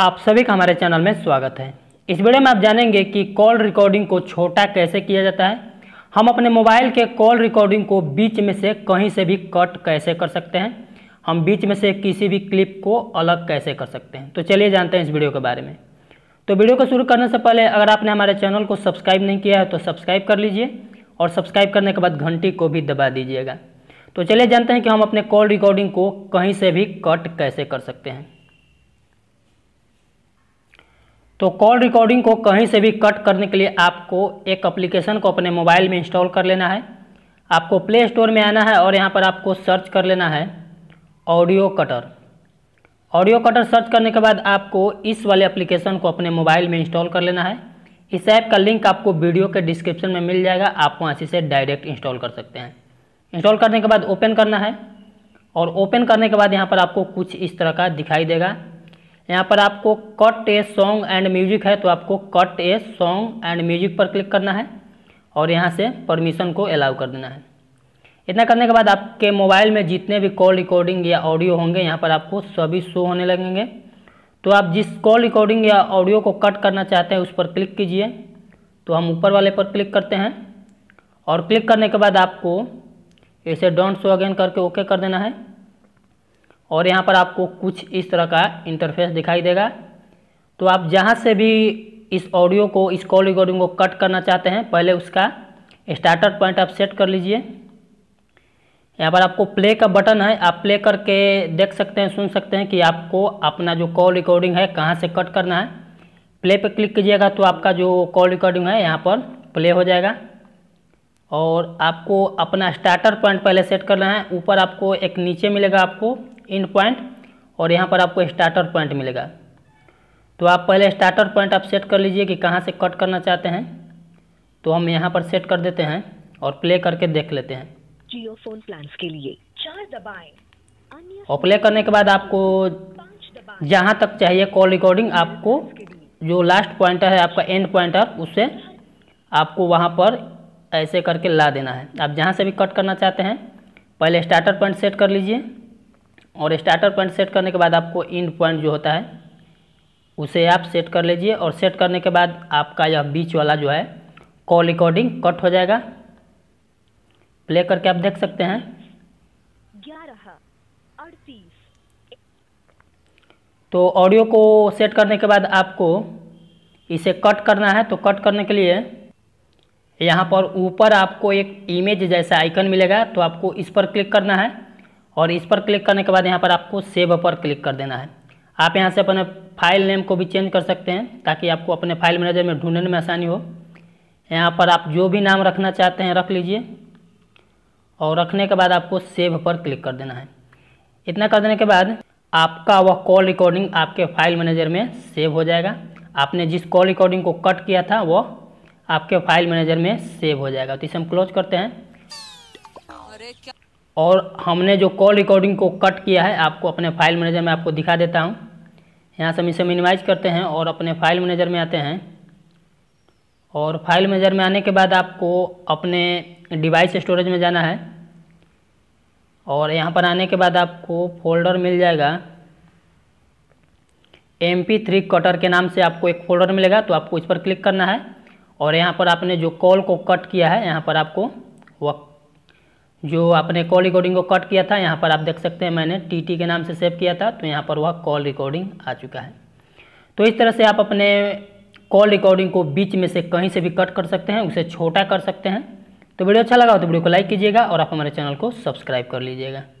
आप सभी का हमारे चैनल में स्वागत है इस वीडियो में आप जानेंगे कि कॉल रिकॉर्डिंग को छोटा कैसे किया जाता है हम अपने मोबाइल के कॉल रिकॉर्डिंग को बीच में से कहीं से भी कट कैसे कर सकते हैं हम बीच में से किसी भी क्लिप को अलग कैसे कर सकते हैं तो चलिए जानते हैं इस वीडियो के बारे में तो वीडियो को शुरू करने से पहले अगर आपने हमारे चैनल को सब्सक्राइब नहीं किया है तो सब्सक्राइब कर लीजिए और सब्सक्राइब करने के बाद घंटी को भी दबा दीजिएगा तो चलिए जानते हैं कि हम अपने कॉल रिकॉर्डिंग को कहीं से भी कट कैसे कर सकते हैं तो कॉल रिकॉर्डिंग को कहीं से भी कट करने के लिए आपको एक एप्लीकेशन को अपने मोबाइल में इंस्टॉल कर लेना है आपको प्ले स्टोर में आना है और यहाँ पर आपको सर्च कर लेना है audio cutter audio cutter search करने के बाद आपको इस वाले एप्लीकेशन को अपने मोबाइल में इंस्टॉल कर लेना है इस ऐप का लिंक आपको वीडियो के डिस्क्रिप्शन में मिल जाएगा आप वहाँ से डायरेक्ट इंस्टॉल कर सकते हैं इंस्टॉल करने के बाद ओपन करना है और ओपन करने के बाद यहाँ पर आपको कुछ इस तरह का दिखाई देगा यहाँ पर आपको cut a song and music है तो आपको cut a song and music पर क्लिक करना है और यहाँ से परमिशन को अलाउ कर देना है इतना करने के बाद आपके मोबाइल में जितने भी कॉल रिकॉर्डिंग या ऑडियो होंगे यहाँ पर आपको सभी शो होने लगेंगे तो आप जिस कॉल रिकॉर्डिंग या ऑडियो को कट करना चाहते हैं उस पर क्लिक कीजिए तो हम ऊपर वाले पर क्लिक करते हैं और क्लिक करने के बाद आपको इसे डोंट शो अगेन करके ओके कर देना है और यहाँ पर आपको कुछ इस तरह का इंटरफेस दिखाई देगा तो आप जहाँ से भी इस ऑडियो को इस कॉल रिकॉर्डिंग को कट करना चाहते हैं पहले उसका स्टार्टर पॉइंट आप सेट कर लीजिए यहाँ पर आपको प्ले का बटन है आप प्ले करके देख सकते हैं सुन सकते हैं कि आपको अपना जो कॉल रिकॉर्डिंग है कहाँ से कट करना है प्ले पर क्लिक कीजिएगा तो आपका जो कॉल रिकॉर्डिंग है यहाँ पर प्ले हो जाएगा और आपको अपना स्टार्टर पॉइंट पहले सेट करना है ऊपर आपको एक नीचे मिलेगा आपको इन पॉइंट और यहाँ पर आपको स्टार्टर पॉइंट मिलेगा तो आप पहले स्टार्टर पॉइंट आप सेट कर लीजिए कि कहाँ से कट करना चाहते हैं तो हम यहाँ पर सेट कर देते हैं और प्ले करके देख लेते हैं जियो फोन प्लान के लिए चार दबाएं और प्ले करने के बाद आपको जहाँ तक चाहिए कॉल रिकॉर्डिंग आपको जो लास्ट पॉइंटर है आपका एंड पॉइंटर उससे आपको वहाँ पर ऐसे करके ला देना है आप जहाँ से भी कट करना चाहते हैं पहले स्टार्टर पॉइंट सेट कर लीजिए और स्टार्टर पॉइंट सेट करने के बाद आपको इंड पॉइंट जो होता है उसे आप सेट कर लीजिए और सेट करने के बाद आपका यह बीच वाला जो है कॉल रिकॉर्डिंग कट हो जाएगा प्ले करके आप देख सकते हैं तो ऑडियो को सेट करने के बाद आपको इसे कट करना है तो कट करने के लिए यहाँ पर ऊपर आपको एक इमेज जैसा आइकन मिलेगा तो आपको इस पर क्लिक करना है और इस पर क्लिक करने के बाद यहाँ पर आपको सेव पर क्लिक कर देना है आप यहाँ से अपने फाइल नेम को भी चेंज कर सकते हैं ताकि आपको अपने फाइल मैनेजर में ढूंढने में आसानी हो यहाँ पर आप जो भी नाम रखना चाहते हैं रख लीजिए और रखने के बाद आपको सेव पर क्लिक कर देना है इतना कर देने के बाद आपका वह कॉल रिकॉर्डिंग आपके फाइल मैनेजर में सेव हो जाएगा आपने जिस कॉल रिकॉर्डिंग को कट किया था वह आपके फाइल मैनेजर में सेव हो जाएगा तो इसे हम क्लोज करते हैं और हमने जो कॉल रिकॉर्डिंग को कट किया है आपको अपने फाइल मैनेजर में आपको दिखा देता हूँ यहाँ से हम इसे मिनिमाइज करते हैं और अपने फाइल मैनेजर में आते हैं और फाइल मैनेजर में आने के बाद आपको अपने डिवाइस स्टोरेज में जाना है और यहाँ पर आने के बाद आपको फोल्डर मिल जाएगा एम पी थ्री कटर के नाम से आपको एक फोल्डर मिलेगा तो आपको इस पर क्लिक करना है और यहाँ पर आपने जो कॉल को कट किया है यहाँ पर आपको वह जो आपने कॉल रिकॉर्डिंग को कट किया था यहाँ पर आप देख सकते हैं मैंने टी टी के नाम से सेव किया था तो यहाँ पर वह कॉल रिकॉर्डिंग आ चुका है तो इस तरह से आप अपने कॉल रिकॉर्डिंग को बीच में से कहीं से भी कट कर सकते हैं उसे छोटा कर सकते हैं तो वीडियो अच्छा लगा हो तो वीडियो को लाइक कीजिएगा और आप हमारे चैनल को सब्सक्राइब कर लीजिएगा